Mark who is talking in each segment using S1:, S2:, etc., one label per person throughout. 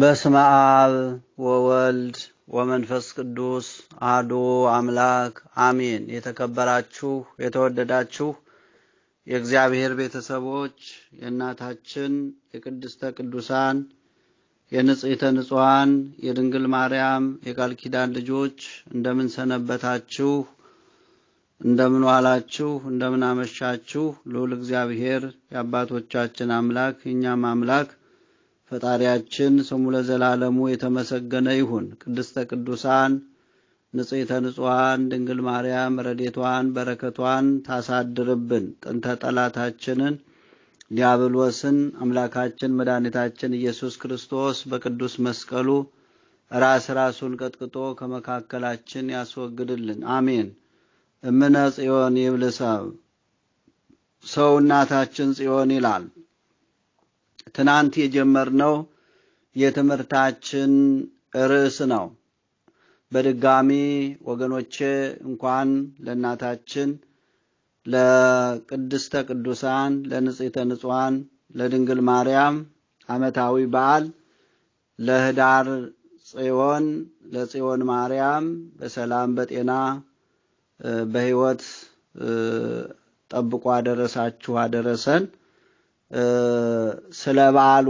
S1: በስመ አብ ወወልድ ወመንፈስ ቅዱስ አሐዱ አምላክ አሜን። የተከበራችሁ የተወደዳችሁ የእግዚአብሔር ቤተሰቦች የእናታችን የቅድስተ ቅዱሳን የንጽሕተ ንጹሐን የድንግል ማርያም የቃል ኪዳን ልጆች እንደምን ሰነበታችሁ? እንደምን ዋላችሁ? እንደምን አመሻችሁ? ልዑል እግዚአብሔር የአባቶቻችን አምላክ የእኛም አምላክ ፈጣሪያችን ስሙ ለዘላለሙ የተመሰገነ ይሁን። ቅድስተ ቅዱሳን ንጽሕተ ንጹሐን ድንግል ማርያም ረዴቷን በረከቷን ታሳድርብን። ጥንተ ጠላታችንን ዲያብሎስን አምላካችን መድኃኒታችን ኢየሱስ ክርስቶስ በቅዱስ መስቀሉ ራስ ራሱን ቀጥቅጦ ከመካከላችን ያስወግድልን። አሜን። እምነ ጽዮን ይብልሰብ ሰው እናታችን ጽዮን ይላል። ትናንት የጀመርነው የትምህርታችን ርዕስ ነው። በድጋሚ ወገኖቼ እንኳን ለእናታችን ለቅድስተ ቅዱሳን ለንጽሕተ ንጹሐን ለድንግል ማርያም ዓመታዊ በዓል ለህዳር ጽዮን ለጽዮን ማርያም በሰላም በጤና በሕይወት ጠብቆ አደረሳችሁ አደረሰን። ስለ በዓሉ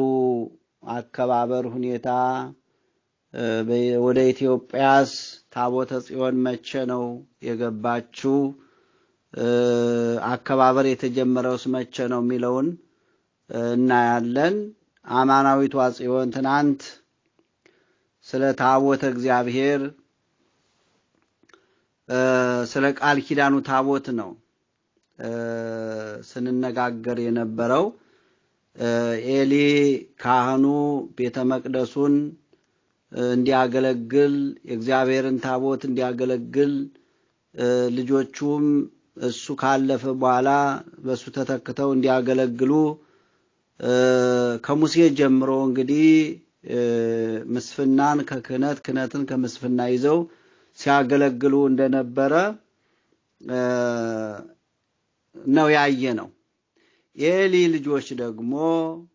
S1: አከባበር ሁኔታ ወደ ኢትዮጵያስ ታቦተ ጽዮን መቼ ነው የገባችው? አከባበር የተጀመረውስ መቼ ነው የሚለውን እናያለን። አማናዊቷ ጽዮን ትናንት ስለ ታቦተ እግዚአብሔር ስለ ቃል ኪዳኑ ታቦት ነው ስንነጋገር የነበረው። ኤሊ ካህኑ ቤተ መቅደሱን እንዲያገለግል የእግዚአብሔርን ታቦት እንዲያገለግል ልጆቹም እሱ ካለፈ በኋላ በእሱ ተተክተው እንዲያገለግሉ ከሙሴ ጀምሮ እንግዲህ ምስፍናን ከክህነት ክህነትን ከምስፍና ይዘው ሲያገለግሉ እንደነበረ ነው ያየ ነው። የኤሊ ልጆች ደግሞ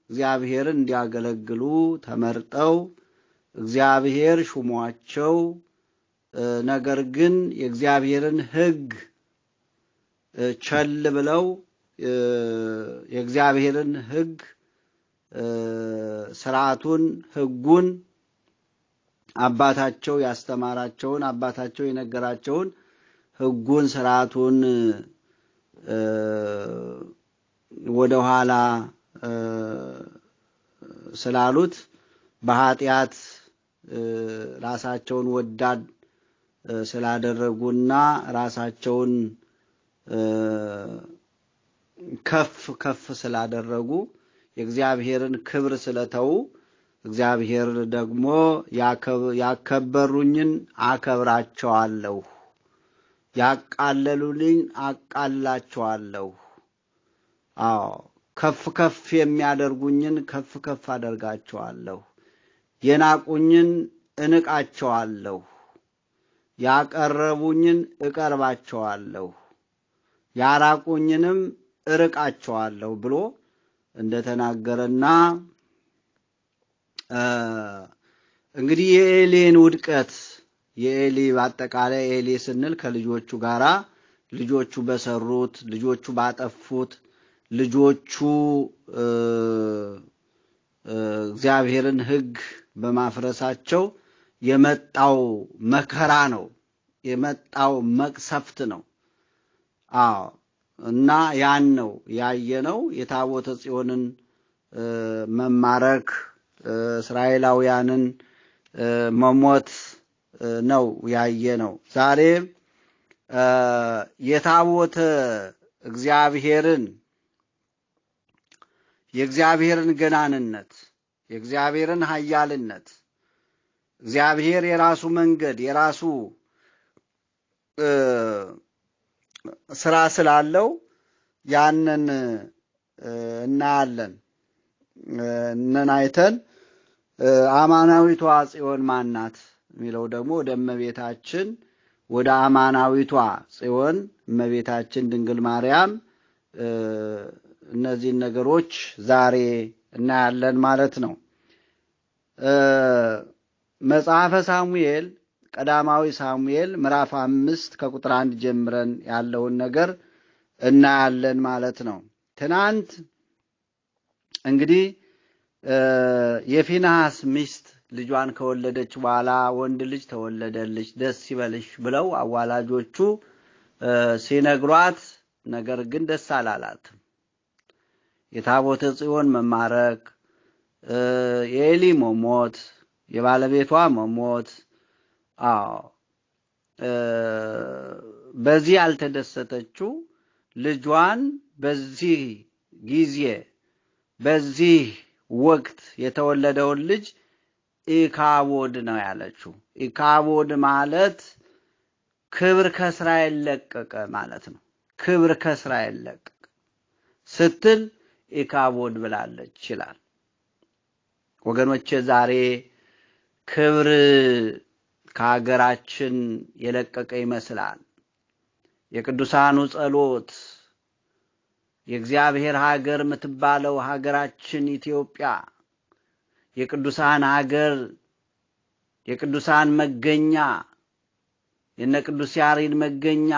S1: እግዚአብሔርን እንዲያገለግሉ ተመርጠው እግዚአብሔር ሹሟቸው፣ ነገር ግን የእግዚአብሔርን ሕግ ቸል ብለው የእግዚአብሔርን ሕግ ስርዓቱን፣ ሕጉን አባታቸው ያስተማራቸውን አባታቸው የነገራቸውን ሕጉን ስርዓቱን ወደኋላ ስላሉት በኃጢአት ራሳቸውን ወዳድ ስላደረጉና ራሳቸውን ከፍ ከፍ ስላደረጉ የእግዚአብሔርን ክብር ስለተዉ እግዚአብሔር ደግሞ ያከበሩኝን አከብራቸዋለሁ፣ ያቃለሉልኝ አቃላቸዋለሁ አዎ ከፍ ከፍ የሚያደርጉኝን ከፍ ከፍ አደርጋቸዋለሁ፣ የናቁኝን እንቃቸዋለሁ፣ ያቀረቡኝን እቀርባቸዋለሁ፣ ያራቁኝንም እርቃቸዋለሁ ብሎ እንደተናገረና እንግዲህ የኤሌን ውድቀት የኤሊ በአጠቃላይ ኤሊ ስንል ከልጆቹ ጋራ ልጆቹ በሰሩት ልጆቹ ባጠፉት ልጆቹ እግዚአብሔርን ሕግ በማፍረሳቸው የመጣው መከራ ነው፣ የመጣው መቅሰፍት ነው። አዎ እና ያን ነው ያየነው። የታቦተ ጽዮንን መማረክ፣ እስራኤላውያንን መሞት ነው ያየነው። ዛሬ የታቦተ እግዚአብሔርን የእግዚአብሔርን ገናንነት፣ የእግዚአብሔርን ኃያልነት እግዚአብሔር የራሱ መንገድ የራሱ ስራ ስላለው ያንን እናያለን። እነን አይተን አማናዊቷ ጽዮን ማናት የሚለው ደግሞ ወደ እመቤታችን ወደ አማናዊቷ ጽዮን እመቤታችን ድንግል ማርያም እነዚህን ነገሮች ዛሬ እናያለን ማለት ነው። መጽሐፈ ሳሙኤል ቀዳማዊ ሳሙኤል ምዕራፍ አምስት ከቁጥር አንድ ጀምረን ያለውን ነገር እናያለን ማለት ነው። ትናንት እንግዲህ የፊንሐስ ሚስት ልጇን ከወለደች በኋላ ወንድ ልጅ ተወለደልሽ ደስ ይበልሽ ብለው አዋላጆቹ ሲነግሯት፣ ነገር ግን ደስ አላላትም። የታቦተ ጽዮን መማረክ፣ የኤሊ መሞት፣ የባለቤቷ መሞት። አዎ በዚህ ያልተደሰተችው ልጇን በዚህ ጊዜ በዚህ ወቅት የተወለደውን ልጅ ኢካቦድ ነው ያለችው። ኢካቦድ ማለት ክብር ከስራ የለቀቀ ማለት ነው። ክብር ከስራ የለቀቀ ስትል ኢካቦድ ብላለች ይላል። ወገኖቼ ዛሬ ክብር ከሀገራችን የለቀቀ ይመስላል። የቅዱሳኑ ጸሎት የእግዚአብሔር ሀገር የምትባለው ሀገራችን ኢትዮጵያ የቅዱሳን ሀገር የቅዱሳን መገኛ የነ ቅዱስ ያሬድ መገኛ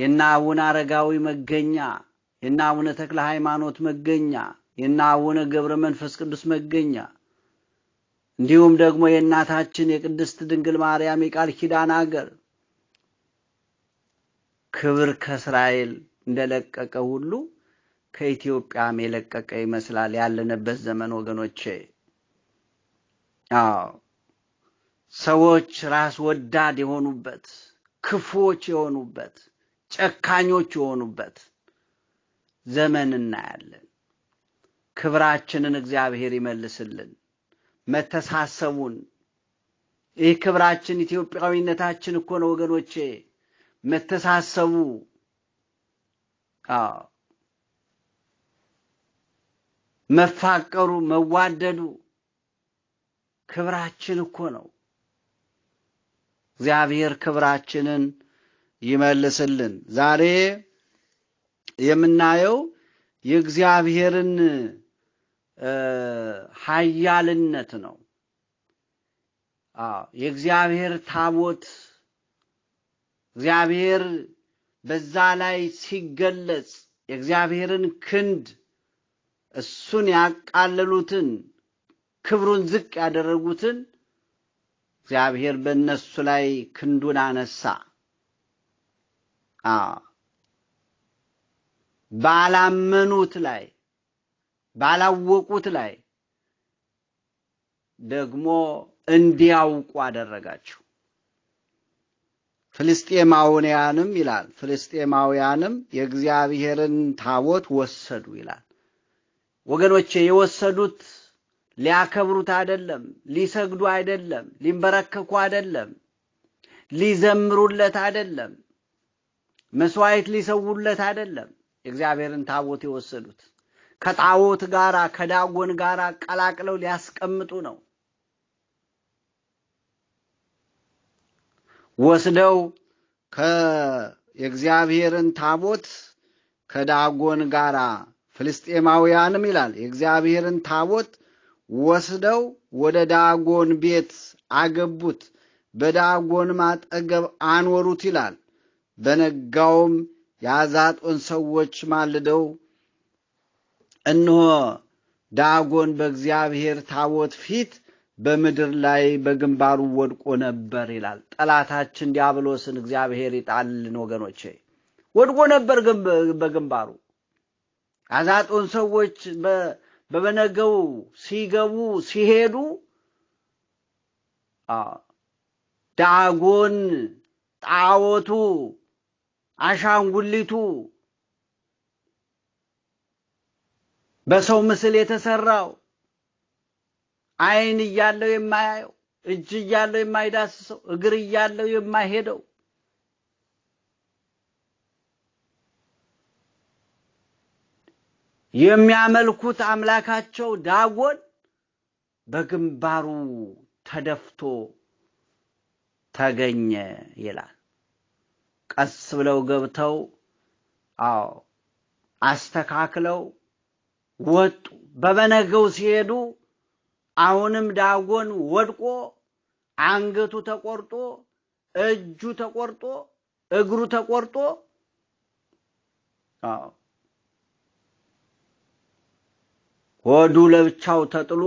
S1: የነ አቡነ አረጋዊ መገኛ የና አቡነ ተክለ ሃይማኖት መገኛ፣ የና አቡነ ገብረ መንፈስ ቅዱስ መገኛ እንዲሁም ደግሞ የእናታችን የቅድስት ድንግል ማርያም የቃል ኪዳን አገር ክብር ከእስራኤል እንደለቀቀ ሁሉ ከኢትዮጵያም የለቀቀ ይመስላል ያለንበት ዘመን ወገኖቼ። አዎ ሰዎች ራስ ወዳድ የሆኑበት፣ ክፉዎች የሆኑበት፣ ጨካኞች የሆኑበት ዘመን እናያለን። ክብራችንን እግዚአብሔር ይመልስልን፣ መተሳሰቡን። ይህ ክብራችን ኢትዮጵያዊነታችን እኮ ነው ወገኖቼ፣ መተሳሰቡ። አዎ መፋቀሩ፣ መዋደዱ ክብራችን እኮ ነው። እግዚአብሔር ክብራችንን ይመልስልን ዛሬ የምናየው የእግዚአብሔርን ኃያልነት ነው። የእግዚአብሔር ታቦት እግዚአብሔር በዛ ላይ ሲገለጽ የእግዚአብሔርን ክንድ እሱን ያቃለሉትን ክብሩን ዝቅ ያደረጉትን እግዚአብሔር በእነሱ ላይ ክንዱን አነሳ። ባላመኑት ላይ ባላወቁት ላይ ደግሞ እንዲያውቁ አደረጋቸው። ፍልስጤማውያንም ይላል ፍልስጤማውያንም የእግዚአብሔርን ታቦት ወሰዱ ይላል። ወገኖቼ የወሰዱት ሊያከብሩት አይደለም፣ ሊሰግዱ አይደለም፣ ሊንበረከኩ አይደለም፣ ሊዘምሩለት አይደለም፣ መስዋዕት ሊሰውለት አይደለም። የእግዚአብሔርን ታቦት የወሰዱት ከጣዖት ጋር ከዳጎን ጋር ቀላቅለው ሊያስቀምጡ ነው። ወስደው የእግዚአብሔርን ታቦት ከዳጎን ጋር ፍልስጤማውያንም ይላል የእግዚአብሔርን ታቦት ወስደው ወደ ዳጎን ቤት አገቡት፣ በዳጎንም አጠገብ አኖሩት ይላል። በነጋውም የአዛጦን ሰዎች ማልደው እነሆ ዳጎን በእግዚአብሔር ታቦት ፊት በምድር ላይ በግንባሩ ወድቆ ነበር ይላል። ጠላታችን ዲያብሎስን እግዚአብሔር ይጣልን። ወገኖቼ ወድቆ ነበር በግንባሩ። አዛጦን ሰዎች በበነገው ሲገቡ ሲሄዱ ዳጎን ጣዖቱ አሻንጉሊቱ በሰው ምስል የተሰራው አይን እያለው የማያየው እጅ እያለው የማይዳስሰው እግር እያለው የማይሄደው የሚያመልኩት አምላካቸው ዳጎን በግንባሩ ተደፍቶ ተገኘ ይላል። ቀስ ብለው ገብተው አዎ አስተካክለው ወጡ። በበነገው ሲሄዱ አሁንም ዳጎን ወድቆ አንገቱ ተቆርጦ እጁ ተቆርጦ እግሩ ተቆርጦ ሆዱ ለብቻው ተጥሎ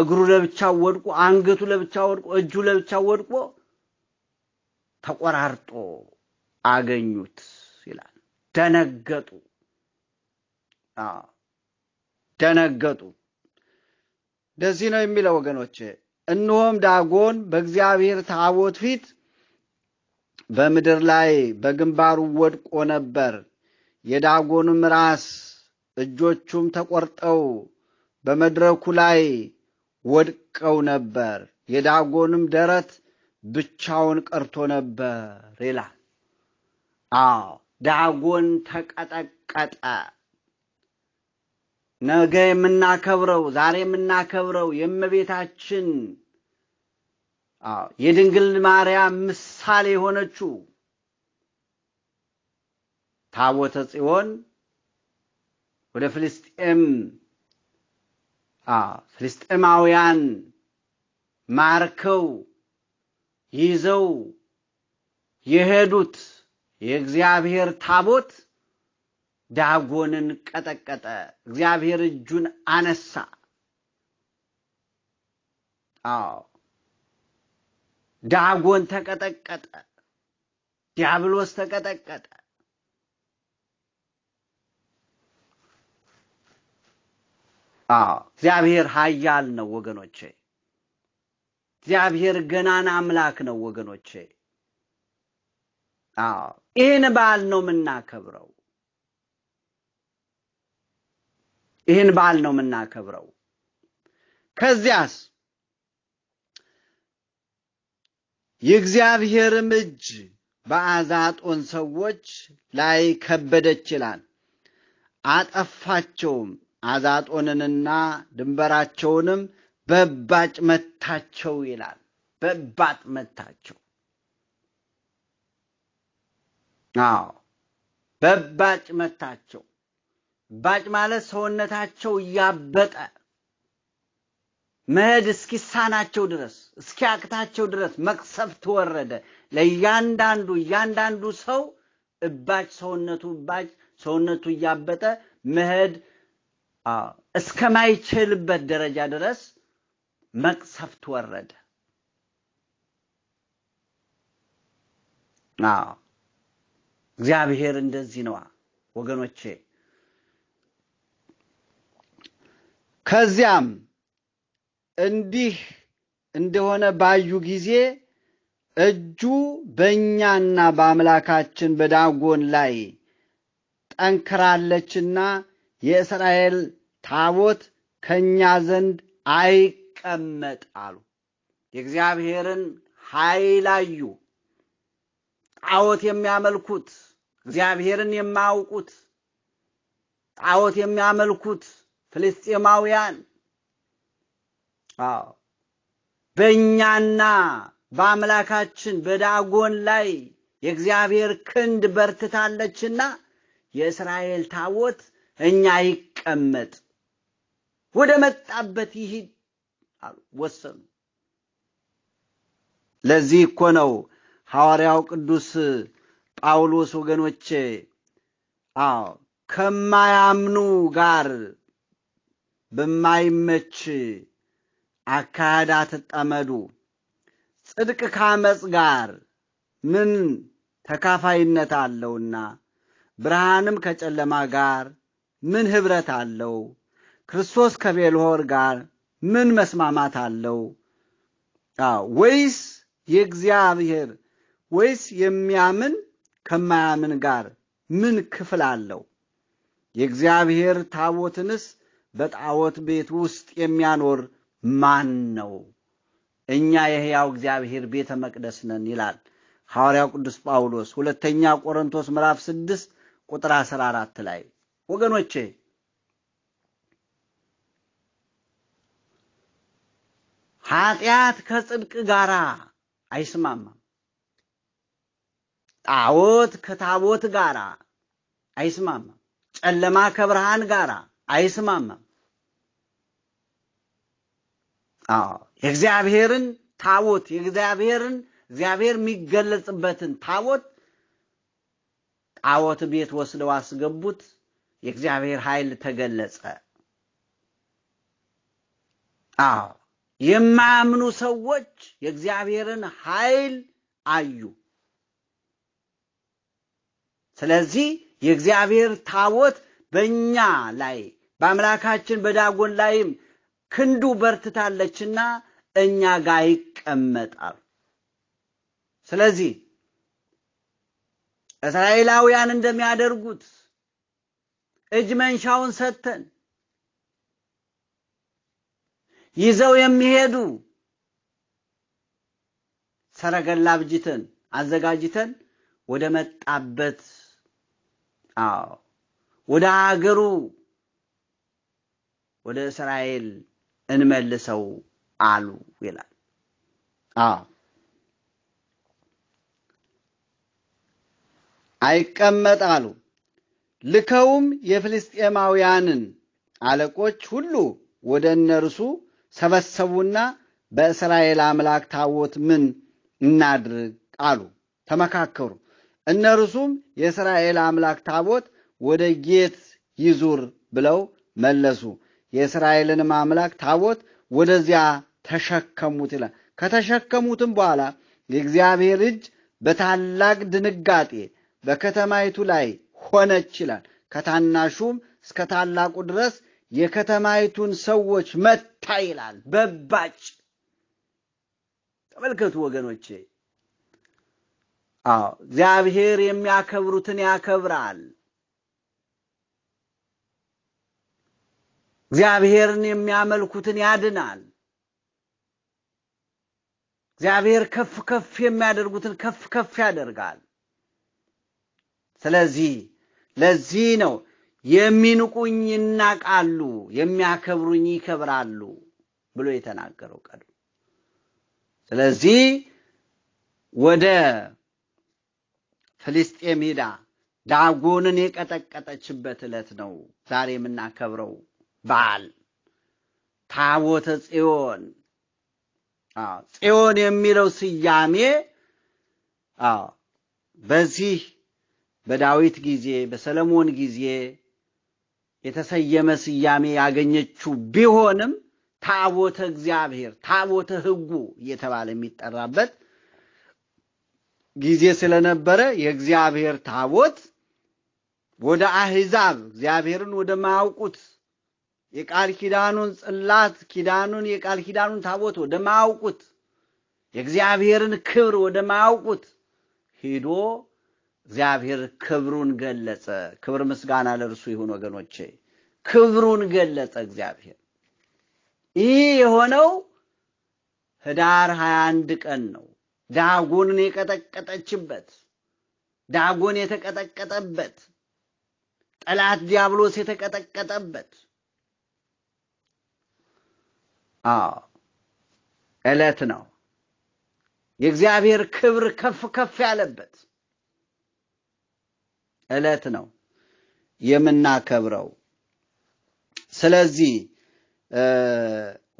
S1: እግሩ ለብቻው ወድቆ አንገቱ ለብቻው ወድቆ እጁ ለብቻው ወድቆ ተቆራርጦ አገኙት ይላል። ደነገጡ፣ ደነገጡ። እንደዚህ ነው የሚለው ወገኖቼ። እነሆም ዳጎን በእግዚአብሔር ታቦት ፊት በምድር ላይ በግንባሩ ወድቆ ነበር። የዳጎንም ራስ እጆቹም ተቆርጠው በመድረኩ ላይ ወድቀው ነበር። የዳጎንም ደረት ብቻውን ቀርቶ ነበር ይላል። አዎ ዳጎን ተቀጠቀጠ። ነገ የምናከብረው ዛሬ የምናከብረው የእመቤታችን የድንግል ማርያም ምሳሌ የሆነችው ታቦተ ጽዮን ወደ ፍልስጤም ፍልስጤማውያን ማርከው ይዘው የሄዱት የእግዚአብሔር ታቦት ዳጎንን ቀጠቀጠ። እግዚአብሔር እጁን አነሳ። አዎ ዳጎን ተቀጠቀጠ። ዲያብሎስ ተቀጠቀጠ። አዎ እግዚአብሔር ኃያል ነው ወገኖቼ። እግዚአብሔር ገናን አምላክ ነው ወገኖቼ። አዎ ይህን በዓል ነው የምናከብረው። ይህን በዓል ነው የምናከብረው። ከዚያስ የእግዚአብሔርም እጅ በአዛጦን ሰዎች ላይ ከበደች ይላል፣ አጠፋቸውም አዛጦንንና ድንበራቸውንም በባጭ መታቸው ይላል። በእባጭ መታቸው። አዎ በባጭ መታቸው። ባጭ ማለት ሰውነታቸው እያበጠ መሄድ እስኪሳናቸው ድረስ እስኪያቅታቸው ድረስ መቅሰፍት ወረደ። ለእያንዳንዱ እያንዳንዱ ሰው እባጭ ሰውነቱ እባጭ ሰውነቱ እያበጠ መሄድ እስከማይችልበት ደረጃ ድረስ መቅሰፍት ወረደ። አዎ እግዚአብሔር እንደዚህ ነዋ ወገኖቼ። ከዚያም እንዲህ እንደሆነ ባዩ ጊዜ እጁ በእኛና በአምላካችን በዳጎን ላይ ጠንክራለችና የእስራኤል ታቦት ከእኛ ዘንድ አይ ይቀመጥ አሉ። የእግዚአብሔርን ኃይል አዩ። ጣዖት የሚያመልኩት እግዚአብሔርን የማያውቁት ጣዖት የሚያመልኩት ፍልስጤማውያን በእኛና በአምላካችን በዳጎን ላይ የእግዚአብሔር ክንድ በርትታለችና የእስራኤል ታቦት እኛ ይቀመጥ፣ ወደ መጣበት ይሂድ አሉ ወሰኑ። ለዚህ እኮ ነው ሐዋርያው ቅዱስ ጳውሎስ ወገኖቼ፣ አዎ ከማያምኑ ጋር በማይመች አካሄድ አትጠመዱ፣ ጽድቅ ከዓመፅ ጋር ምን ተካፋይነት አለውና ብርሃንም ከጨለማ ጋር ምን ኅብረት አለው? ክርስቶስ ከቤልሆር ጋር ምን መስማማት አለው? ወይስ የእግዚአብሔር ወይስ የሚያምን ከማያምን ጋር ምን ክፍል አለው? የእግዚአብሔር ታቦትንስ በጣዖት ቤት ውስጥ የሚያኖር ማን ነው? እኛ የሕያው እግዚአብሔር ቤተ መቅደስ ነን ይላል ሐዋርያው ቅዱስ ጳውሎስ ሁለተኛ ቆሮንቶስ ምዕራፍ ስድስት ቁጥር አስራ አራት ላይ ወገኖቼ ኃጢአት ከጽድቅ ጋር አይስማማም። ጣዖት ከታቦት ጋር አይስማማም። ጨለማ ከብርሃን ጋር አይስማማም። አዎ የእግዚአብሔርን ታቦት የእግዚአብሔርን እግዚአብሔር የሚገለጽበትን ታቦት ጣዖት ቤት ወስደው አስገቡት። የእግዚአብሔር ኃይል ተገለጸ። አዎ የማያምኑ ሰዎች የእግዚአብሔርን ኃይል አዩ። ስለዚህ የእግዚአብሔር ታቦት በእኛ ላይ በአምላካችን በዳጎን ላይም ክንዱ በርትታለችና እኛ ጋር ይቀመጣል። ስለዚህ እስራኤላውያን እንደሚያደርጉት እጅ መንሻውን ሰጥተን ይዘው የሚሄዱ ሰረገላ ብጅትን አዘጋጅተን ወደ መጣበት አዎ ወደ አገሩ ወደ እስራኤል እንመልሰው አሉ ይላል። አዎ አይቀመጥ አሉ። ልከውም የፍልስጤማውያንን አለቆች ሁሉ ወደ እነርሱ ሰበሰቡና በእስራኤል አምላክ ታቦት ምን እናድርግ አሉ፣ ተመካከሩ። እነርሱም የእስራኤል አምላክ ታቦት ወደ ጌት ይዙር ብለው መለሱ። የእስራኤልንም አምላክ ታቦት ወደዚያ ተሸከሙት ይላል። ከተሸከሙትም በኋላ የእግዚአብሔር እጅ በታላቅ ድንጋጤ በከተማይቱ ላይ ሆነች ይላል። ከታናሹም እስከ ታላቁ ድረስ የከተማይቱን ሰዎች መት ወጣ ይላል። በባጭ ተመልከቱ ወገኖቼ። አዎ እግዚአብሔር የሚያከብሩትን ያከብራል። እግዚአብሔርን የሚያመልኩትን ያድናል። እግዚአብሔር ከፍ ከፍ የሚያደርጉትን ከፍ ከፍ ያደርጋል። ስለዚህ ለዚህ ነው የሚንቁኝ ይናቃሉ፣ የሚያከብሩኝ ይከብራሉ ብሎ የተናገረው ቀድሞ። ስለዚህ ወደ ፍልስጤም ሄዳ ዳጎንን የቀጠቀጠችበት ዕለት ነው ዛሬ የምናከብረው በዓል ታቦተ ጽዮን። ጽዮን የሚለው ስያሜ በዚህ በዳዊት ጊዜ በሰለሞን ጊዜ የተሰየመ ስያሜ ያገኘችው ቢሆንም ታቦተ እግዚአብሔር ታቦተ ሕጉ እየተባለ የሚጠራበት ጊዜ ስለነበረ የእግዚአብሔር ታቦት ወደ አሕዛብ እግዚአብሔርን ማያውቁት የቃል ኪዳኑን ጽላት ኪዳኑን የቃል ኪዳኑን ታቦት ማያውቁት የእግዚአብሔርን ክብር ማያውቁት ሂዶ እግዚአብሔር ክብሩን ገለጸ። ክብር ምስጋና ለእርሱ ይሁን ወገኖቼ፣ ክብሩን ገለጸ እግዚአብሔር። ይህ የሆነው ህዳር 21 ቀን ነው። ዳጎንን የቀጠቀጠችበት ዳጎን የተቀጠቀጠበት ጠላት ዲያብሎስ የተቀጠቀጠበት ዕለት ነው። የእግዚአብሔር ክብር ከፍ ከፍ ያለበት ዕለት ነው የምናከብረው። ስለዚህ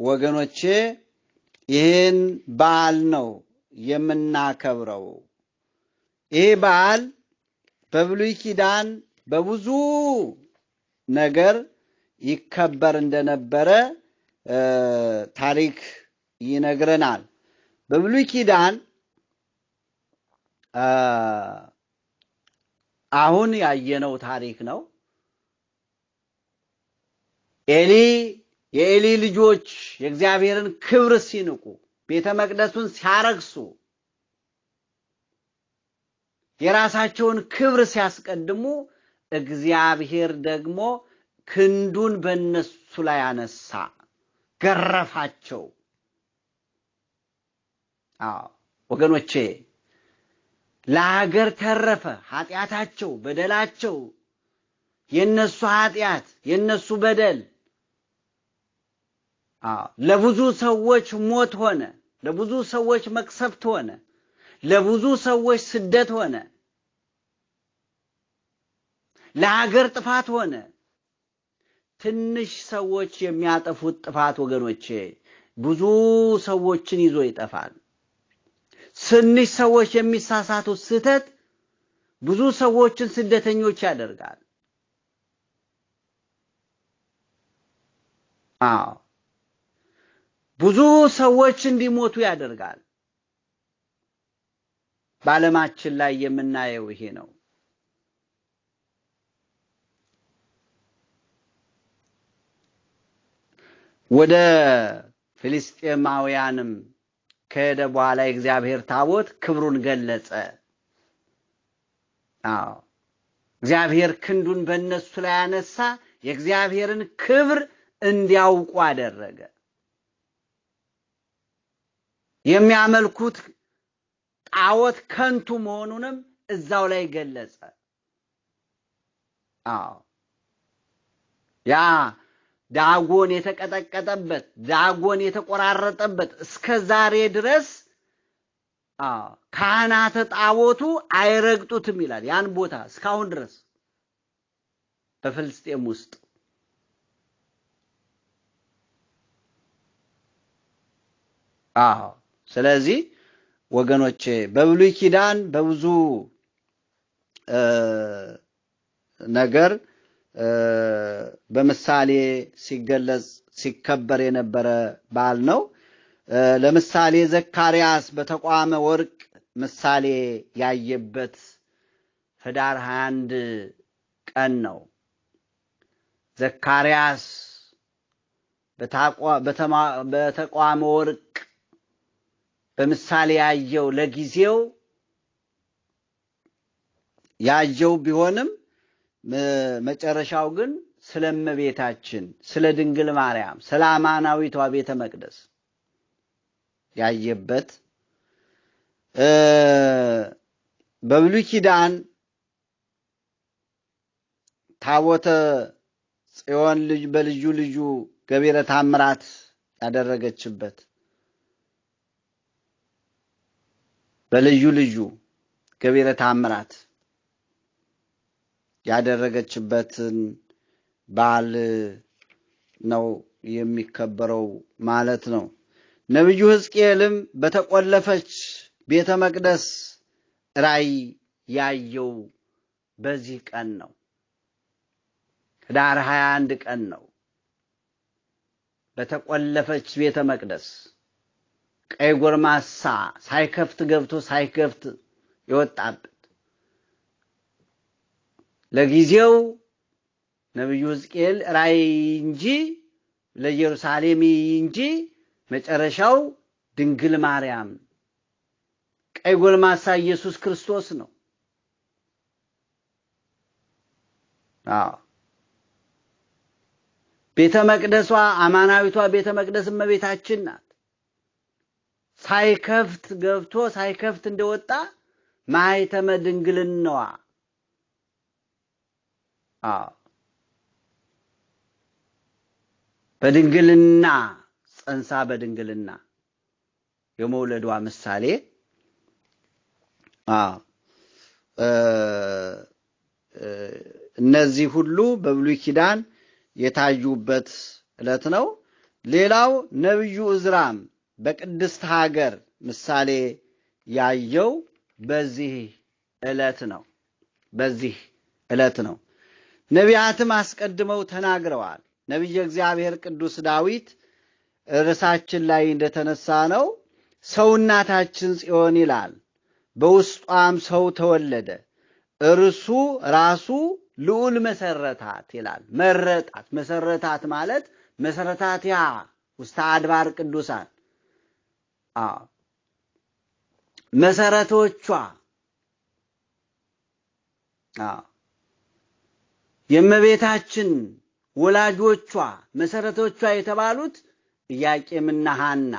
S1: ወገኖቼ ይህን በዓል ነው የምናከብረው። ይህ በዓል በብሉይ ኪዳን በብዙ ነገር ይከበር እንደነበረ ታሪክ ይነግረናል። በብሉይ ኪዳን አሁን ያየነው ታሪክ ነው። ኤሊ የኤሊ ልጆች የእግዚአብሔርን ክብር ሲንቁ፣ ቤተ መቅደሱን ሲያረግሱ፣ የራሳቸውን ክብር ሲያስቀድሙ እግዚአብሔር ደግሞ ክንዱን በእነሱ ላይ አነሳ፣ ገረፋቸው። አዎ ወገኖቼ ለሀገር ተረፈ። ኃጢአታቸው፣ በደላቸው፣ የነሱ ኃጢአት፣ የነሱ በደል ለብዙ ሰዎች ሞት ሆነ። ለብዙ ሰዎች መቅሰፍት ሆነ። ለብዙ ሰዎች ስደት ሆነ። ለሀገር ጥፋት ሆነ። ትንሽ ሰዎች የሚያጠፉት ጥፋት ወገኖቼ ብዙ ሰዎችን ይዞ ይጠፋል። ትንሽ ሰዎች የሚሳሳቱት ስህተት ብዙ ሰዎችን ስደተኞች ያደርጋል። አዎ ብዙ ሰዎች እንዲሞቱ ያደርጋል። በዓለማችን ላይ የምናየው ይሄ ነው። ወደ ፍልስጤማውያንም ከሄደ በኋላ የእግዚአብሔር ታቦት ክብሩን ገለጸ። አዎ እግዚአብሔር ክንዱን በእነሱ ላይ ያነሳ፣ የእግዚአብሔርን ክብር እንዲያውቁ አደረገ። የሚያመልኩት ጣዖት ከንቱ መሆኑንም እዛው ላይ ገለጸ። አዎ ያ ዳጎን የተቀጠቀጠበት ዳጎን የተቆራረጠበት እስከ ዛሬ ድረስ ካህናተ ጣዖቱ አይረግጡትም ይላል። ያን ቦታ እስካሁን ድረስ በፍልስጤም ውስጥ አዎ። ስለዚህ ወገኖቼ በብሉይ ኪዳን በብዙ ነገር በምሳሌ ሲገለጽ ሲከበር የነበረ በዓል ነው። ለምሳሌ ዘካርያስ በተቋመ ወርቅ ምሳሌ ያየበት ህዳር 21 ቀን ነው። ዘካርያስ በተቋመ ወርቅ በምሳሌ ያየው ለጊዜው ያየው ቢሆንም መጨረሻው ግን ስለ እመቤታችን ስለ ድንግል ማርያም ስለ አማናዊቷ ቤተ መቅደስ ያየበት በብሉይ ኪዳን ታቦተ ጽዮን በልዩ ልዩ ገቢረ ታምራት ያደረገችበት በልዩ ልዩ ገቢረ ታምራት ያደረገችበትን በዓል ነው የሚከበረው ማለት ነው። ነቢዩ ሕዝቅኤልም በተቆለፈች ቤተ መቅደስ ራእይ ያየው በዚህ ቀን ነው። ህዳር 21 ቀን ነው። በተቆለፈች ቤተ መቅደስ ቀይ ጎርማሳ ሳይከፍት ገብቶ ሳይከፍት የወጣበት ለጊዜው ነቢዩ ሕዝቅኤል ራእይ እንጂ ለኢየሩሳሌም እንጂ መጨረሻው ድንግል ማርያም ቀይ ጎልማሳ ኢየሱስ ክርስቶስ ነው። ቤተ መቅደሷ አማናዊቷ ቤተ መቅደስ እመቤታችን ናት። ሳይከፍት ገብቶ ሳይከፍት እንደወጣ ማይተመ ድንግልናዋ በድንግልና ጸንሳ በድንግልና የመውለዷ ምሳሌ እነዚህ ሁሉ በብሉይ ኪዳን የታዩበት ዕለት ነው። ሌላው ነቢዩ እዝራም በቅድስት ሀገር ምሳሌ ያየው በዚህ ዕለት ነው። በዚህ ዕለት ነው። ነቢያትም አስቀድመው ተናግረዋል። ነቢየ እግዚአብሔር ቅዱስ ዳዊት ርዕሳችን ላይ እንደተነሳ ነው ሰው እናታችን ጽዮን ይላል፣ በውስጧም ሰው ተወለደ፣ እርሱ ራሱ ልዑል መሰረታት ይላል። መረጣት መሰረታት ማለት መሰረታት ያ ውስተ አድባር ቅዱሳን መሰረቶቿ የእመቤታችን ወላጆቿ መሠረቶቿ የተባሉት ኢያቄምና ሐና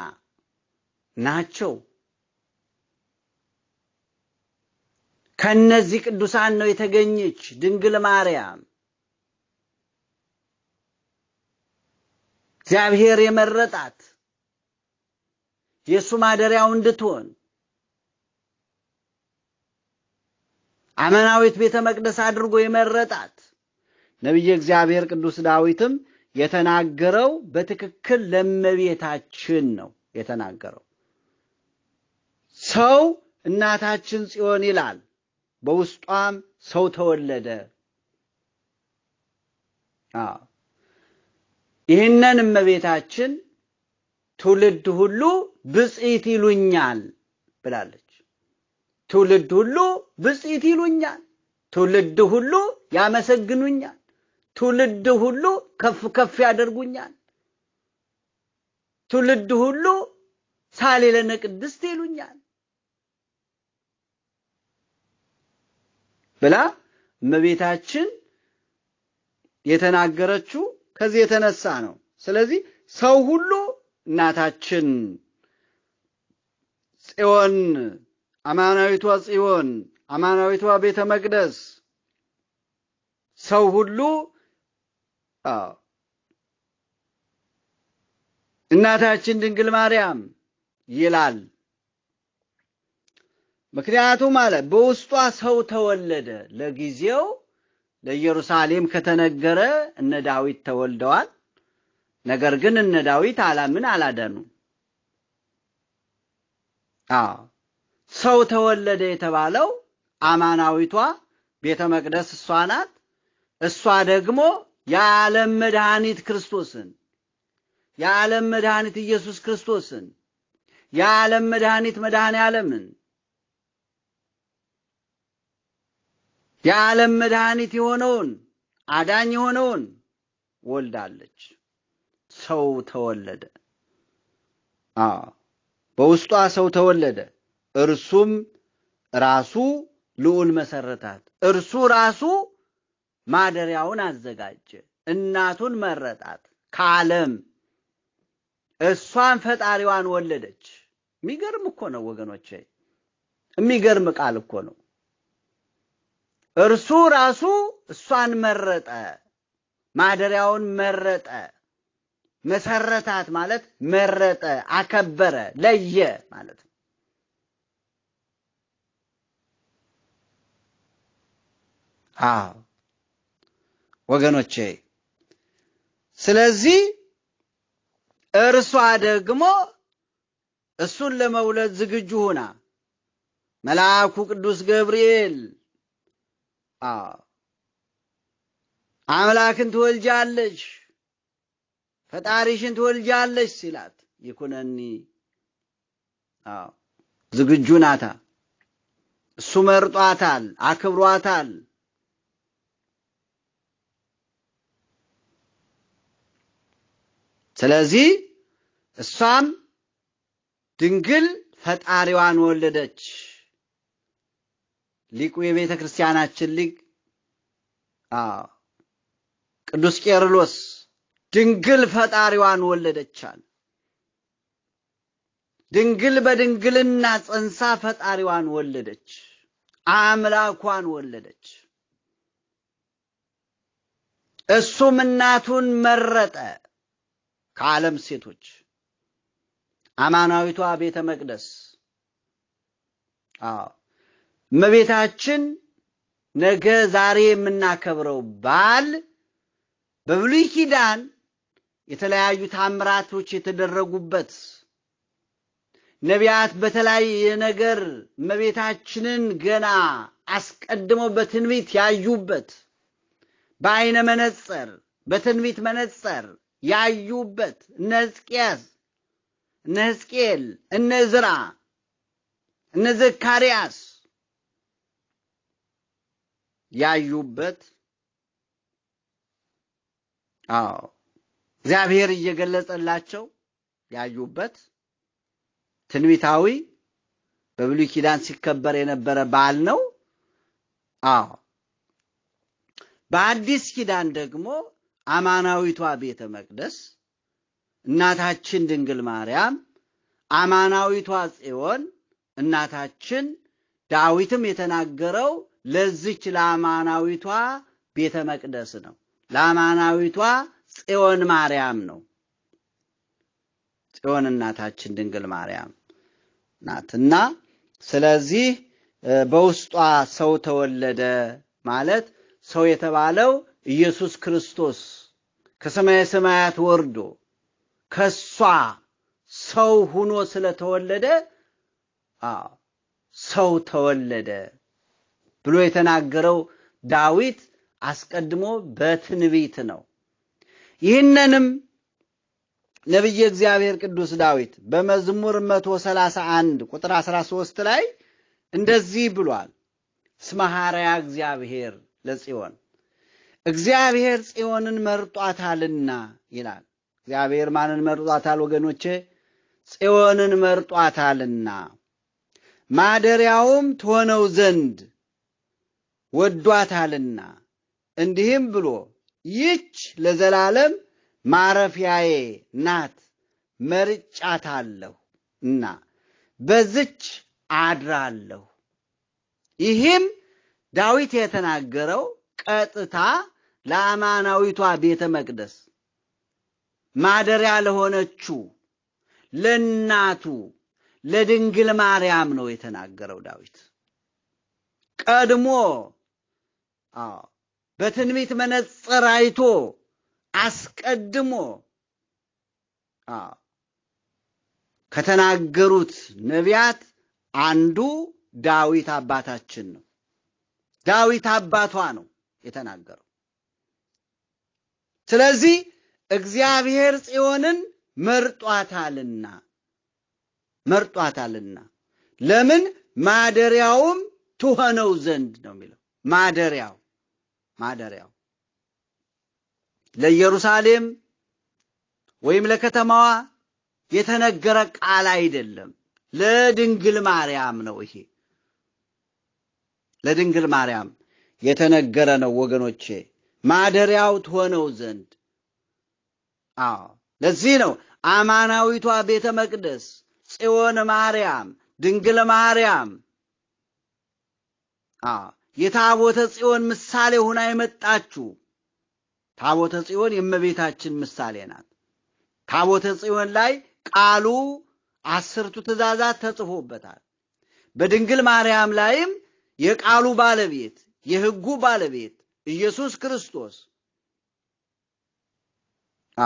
S1: ናቸው። ከእነዚህ ቅዱሳን ነው የተገኘች ድንግል ማርያም። እግዚአብሔር የመረጣት የእሱ ማደሪያው እንድትሆን አመናዊት ቤተ መቅደስ አድርጎ የመረጣት ነቢየ እግዚአብሔር ቅዱስ ዳዊትም የተናገረው በትክክል ለእመቤታችን ነው የተናገረው። ሰው እናታችን ጽዮን ይላል፣ በውስጧም ሰው ተወለደ። ይህንን እመቤታችን ትውልድ ሁሉ ብጽት ይሉኛል ብላለች። ትውልድ ሁሉ ብጽት ይሉኛል፣ ትውልድ ሁሉ ያመሰግኑኛል ትውልድ ሁሉ ከፍ ከፍ ያደርጉኛል። ትውልድ ሁሉ ሳሌለነ ቅድስት ይሉኛል ብላ እመቤታችን የተናገረችው ከዚህ የተነሳ ነው። ስለዚህ ሰው ሁሉ እናታችን ጽዮን አማናዊቷ ጽዮን አማናዊቷ ቤተ መቅደስ ሰው ሁሉ እናታችን ድንግል ማርያም ይላል። ምክንያቱም አለ በውስጧ ሰው ተወለደ። ለጊዜው ለኢየሩሳሌም ከተነገረ እነ ዳዊት ተወልደዋል። ነገር ግን እነ ዳዊት አላምን አላደኑ ሰው ተወለደ የተባለው አማናዊቷ ቤተ መቅደስ እሷ ናት። እሷ ደግሞ የዓለም መድኃኒት ክርስቶስን የዓለም መድኃኒት ኢየሱስ ክርስቶስን የዓለም መድኃኒት መድኃኔ ዓለምን የዓለም መድኃኒት የሆነውን አዳኝ የሆነውን ወልዳለች። ሰው ተወለደ። አዎ በውስጧ ሰው ተወለደ። እርሱም ራሱ ልዑል መሰረታት። እርሱ ራሱ ማደሪያውን አዘጋጀ። እናቱን መረጣት ከዓለም እሷን ፈጣሪዋን ወለደች። የሚገርም እኮ ነው ወገኖቼ፣ የሚገርም ቃል እኮ ነው። እርሱ ራሱ እሷን መረጠ፣ ማደሪያውን መረጠ። መሰረታት ማለት መረጠ፣ አከበረ፣ ለየ ማለት ነው። አዎ ወገኖቼ። ስለዚህ እርሷ ደግሞ እሱን ለመውለድ ዝግጁ ሁና መልአኩ ቅዱስ ገብርኤል አምላክን ትወልጃለሽ፣ ፈጣሪሽን ትወልጃለሽ ሲላት ይኩነኒ ዝግጁ ናታ። እሱ መርጧታል፣ አክብሯታል። ስለዚህ እሷም ድንግል ፈጣሪዋን ወለደች። ሊቁ የቤተ ክርስቲያናችን ሊቅ ቅዱስ ቄርሎስ ድንግል ፈጣሪዋን ወለደቻል። ድንግል በድንግልና ጸንሳ ፈጣሪዋን ወለደች፣ አምላኳን ወለደች። እሱም እናቱን መረጠ። ከዓለም ሴቶች አማናዊቷ ቤተ መቅደስ እመቤታችን ነገ ዛሬ የምናከብረው በዓል በብሉይ ኪዳን የተለያዩ ታምራቶች የተደረጉበት ነቢያት በተለያየ ነገር እመቤታችንን ገና አስቀድመው በትንቢት ያዩበት በአይነ መነጸር በትንቢት መነጸር ያዩበት እነ ሕዝቅያስ፣ እነ ሕዝቅኤል፣ እነ እነ ዘካርያስ ያዩበት አዎ እግዚአብሔር እየገለጸላቸው ያዩበት ትንቢታዊ በብሉይ ኪዳን ሲከበር የነበረ በዓል ነው። አዎ በአዲስ ኪዳን ደግሞ አማናዊቷ ቤተ መቅደስ እናታችን ድንግል ማርያም፣ አማናዊቷ ጽዮን እናታችን ዳዊትም የተናገረው ለዚች ለአማናዊቷ ቤተ መቅደስ ነው። ለአማናዊቷ ጽዮን ማርያም ነው። ጽዮን እናታችን ድንግል ማርያም ናትና ስለዚህ በውስጧ ሰው ተወለደ ማለት ሰው የተባለው ኢየሱስ ክርስቶስ ከሰማየ ሰማያት ወርዶ ከሷ ሰው ሁኖ ስለተወለደ ሰው ተወለደ ብሎ የተናገረው ዳዊት አስቀድሞ በትንቢት ነው። ይህንንም ነቢየ እግዚአብሔር ቅዱስ ዳዊት በመዝሙር 131 ቁጥር 13 ላይ እንደዚህ ብሏል። ስመ እግዚአብሔር ለጽዮን እግዚአብሔር ጽዮንን መርጧታልና ይላል። እግዚአብሔር ማንን መርጧታል ወገኖቼ? ጽዮንን መርጧታልና ማደሪያውም ትሆነው ዘንድ ወዷታልና እንዲህም ብሎ ይች ለዘላለም ማረፊያዬ ናት መርጫታለሁ እና በዝች አድራለሁ። ይህም ዳዊት የተናገረው ቀጥታ ለአማናዊቷ ቤተ መቅደስ ማደሪያ ለሆነችው ለእናቱ ለድንግል ማርያም ነው የተናገረው ዳዊት። ቀድሞ በትንቢት መነጽር አይቶ አስቀድሞ ከተናገሩት ነቢያት አንዱ ዳዊት አባታችን ነው። ዳዊት አባቷ ነው የተናገረው። ስለዚህ እግዚአብሔር ጽዮንን መርጧታልና መርጧታልና ለምን ማደሪያውም ትሆነው ዘንድ ነው የሚለው ማደሪያው ማደሪያው ለኢየሩሳሌም ወይም ለከተማዋ የተነገረ ቃል አይደለም ለድንግል ማርያም ነው ይሄ ለድንግል ማርያም የተነገረ ነው ወገኖቼ ማደሪያው ትሆነው ዘንድ። አዎ ለዚህ ነው አማናዊቷ ቤተ መቅደስ ጽዮን ማርያም፣ ድንግል ማርያም የታቦተ ጽዮን ምሳሌ ሁና የመጣችው ታቦተ ጽዮን የእመቤታችን ምሳሌ ናት። ታቦተ ጽዮን ላይ ቃሉ አስርቱ ትእዛዛት ተጽፎበታል። በድንግል ማርያም ላይም የቃሉ ባለቤት የህጉ ባለቤት ኢየሱስ ክርስቶስ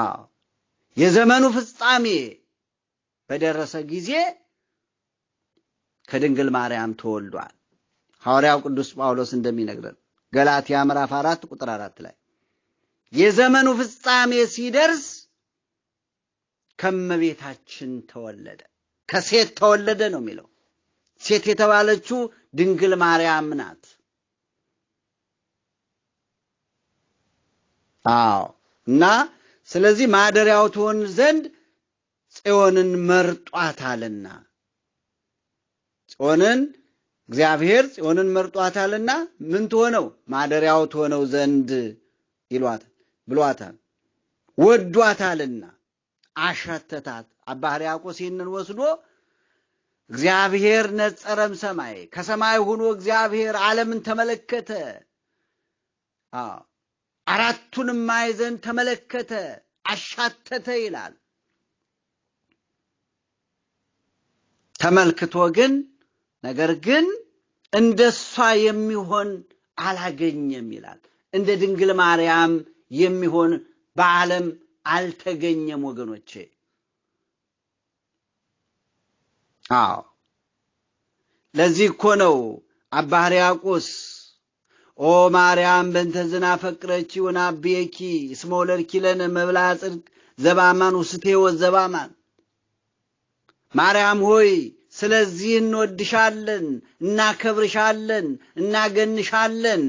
S1: አዎ የዘመኑ ፍጻሜ በደረሰ ጊዜ ከድንግል ማርያም ተወልዷል። ሐዋርያው ቅዱስ ጳውሎስ እንደሚነግረን ገላትያ ምዕራፍ አራት ቁጥር አራት ላይ የዘመኑ ፍጻሜ ሲደርስ ከመቤታችን ተወለደ፣ ከሴት ተወለደ ነው የሚለው። ሴት የተባለችው ድንግል ማርያም ናት። አዎ እና ስለዚህ ማደሪያው ትሆን ዘንድ ጽዮንን መርጧታልና ጽዮንን እግዚአብሔር ጽዮንን መርጧታልና ምን ትሆነው ማደሪያው ትሆነው ዘንድ ይሏታል ብሏታል። ወዷታልና አሸተታት። አባ ሕርያቆስ ይህንን ወስዶ እግዚአብሔር ነጸረም ሰማይ ከሰማይ ሁኖ እግዚአብሔር ዓለምን ተመለከተ። አራቱንም ማዕዘን ተመለከተ፣ አሻተተ ይላል። ተመልክቶ ግን ነገር ግን እንደሷ የሚሆን አላገኘም ይላል። እንደ ድንግል ማርያም የሚሆን በዓለም አልተገኘም ወገኖቼ። አዎ ለዚህ እኮ ነው አባ ሕርያቆስ ኦ ማርያም በእንተ ዝና በእንተዝና ፈቅረቺውን አብየኪ እስመ ወለድኪለን መብላ ጽድቅ ዘባማን ውስቴ ዘባማን ማርያም ሆይ ስለዚህ እንወድሻለን፣ እናከብርሻለን፣ እናገንሻለን።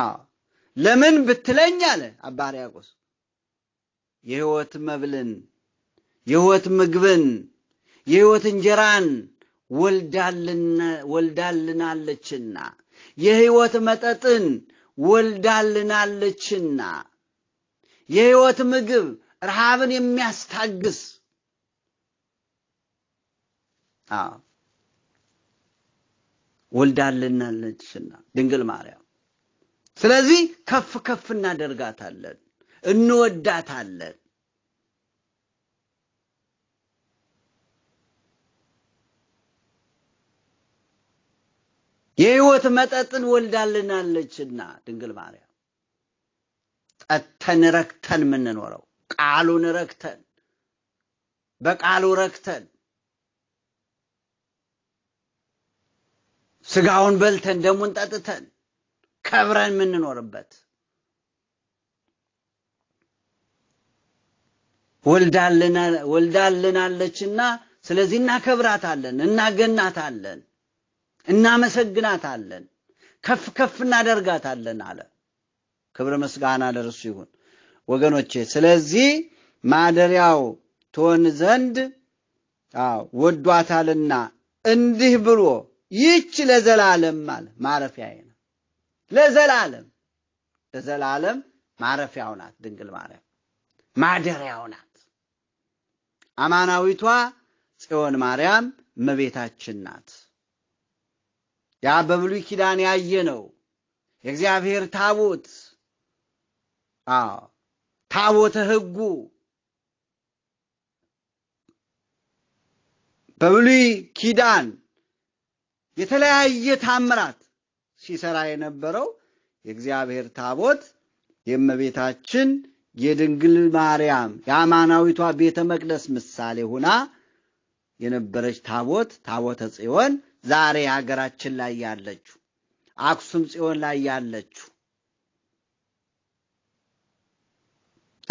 S1: አዎ ለምን ብትለኝ አለ አባ ሕርያቆስ የሕይወት መብልን የሕይወት ምግብን የሕይወት እንጀራን ወልዳልናለችና የሕይወት መጠጥን ወልዳልናለችና የሕይወት ምግብ ረሃብን የሚያስታግስ ወልዳልናለችና ድንግል ማርያም። ስለዚህ ከፍ ከፍ እናደርጋታለን፣ እንወዳታለን። የሕይወት መጠጥን ወልዳልናለችና ድንግል ማርያም ጠተን ረክተን የምንኖረው ቃሉን ረክተን በቃሉ ረክተን ስጋውን በልተን ደሙን ጠጥተን ከብረን የምንኖርበት ወልዳልናለችና፣ ስለዚህ እናከብራታለን፣ እናገናታለን። እናመሰግናታለን፣ ከፍ ከፍ እናደርጋታለን አለ። ክብር ምስጋና ለርሱ ይሁን። ወገኖቼ ስለዚህ ማደሪያው ትሆን ዘንድ ወዷታልና እንዲህ ብሎ ይች ለዘላለም አለ ማረፊያዬ ነው። ለዘላለም ለዘላለም ማረፊያው ናት። ድንግል ማርያም ማደሪያው ናት። አማናዊቷ ጽዮን ማርያም እመቤታችን ናት። ያ በብሉይ ኪዳን ያየ ነው። የእግዚአብሔር ታቦት ታቦተ ህጉ በብሉይ ኪዳን የተለያየ ታምራት ሲሰራ የነበረው የእግዚአብሔር ታቦት የእመቤታችን የድንግል ማርያም የአማናዊቷ ቤተ መቅደስ ምሳሌ ሆና የነበረች ታቦት ታቦተ ጽዮን ዛሬ ሀገራችን ላይ ያለችው አክሱም ጽዮን ላይ ያለችው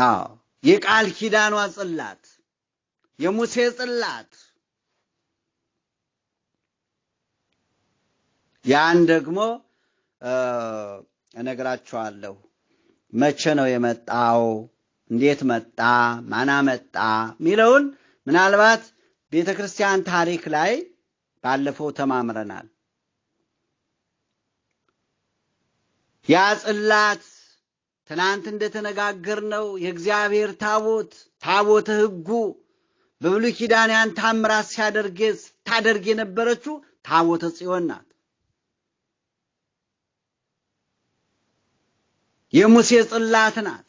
S1: አዎ የቃል ኪዳኗ ጽላት የሙሴ ጽላት ያን ደግሞ እነግራችኋለሁ። መቼ ነው የመጣው፣ እንዴት መጣ፣ ማና መጣ የሚለውን ምናልባት ቤተ ክርስቲያን ታሪክ ላይ ባለፈው ተማምረናል። ያ ጽላት ትናንት እንደተነጋገርነው የእግዚአብሔር ታቦት ታቦተ ሕጉ በብሉይ ኪዳን ያን ታምራት ሲያደርግ ስታደርግ የነበረችው ታቦተ ጽዮን ናት። የሙሴ ጽላት ናት።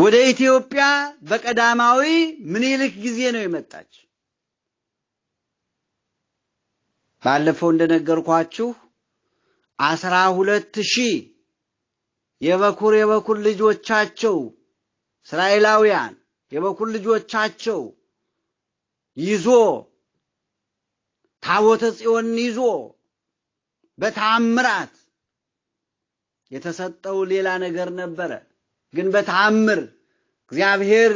S1: ወደ ኢትዮጵያ በቀዳማዊ ምኒልክ ጊዜ ነው የመጣች። ባለፈው እንደነገርኳችሁ አስራ ሁለት ሺህ የበኩር የበኩር ልጆቻቸው እስራኤላውያን የበኩር ልጆቻቸው ይዞ ታቦተ ጽዮን ይዞ በታምራት የተሰጠው ሌላ ነገር ነበረ። ግን በተአምር እግዚአብሔር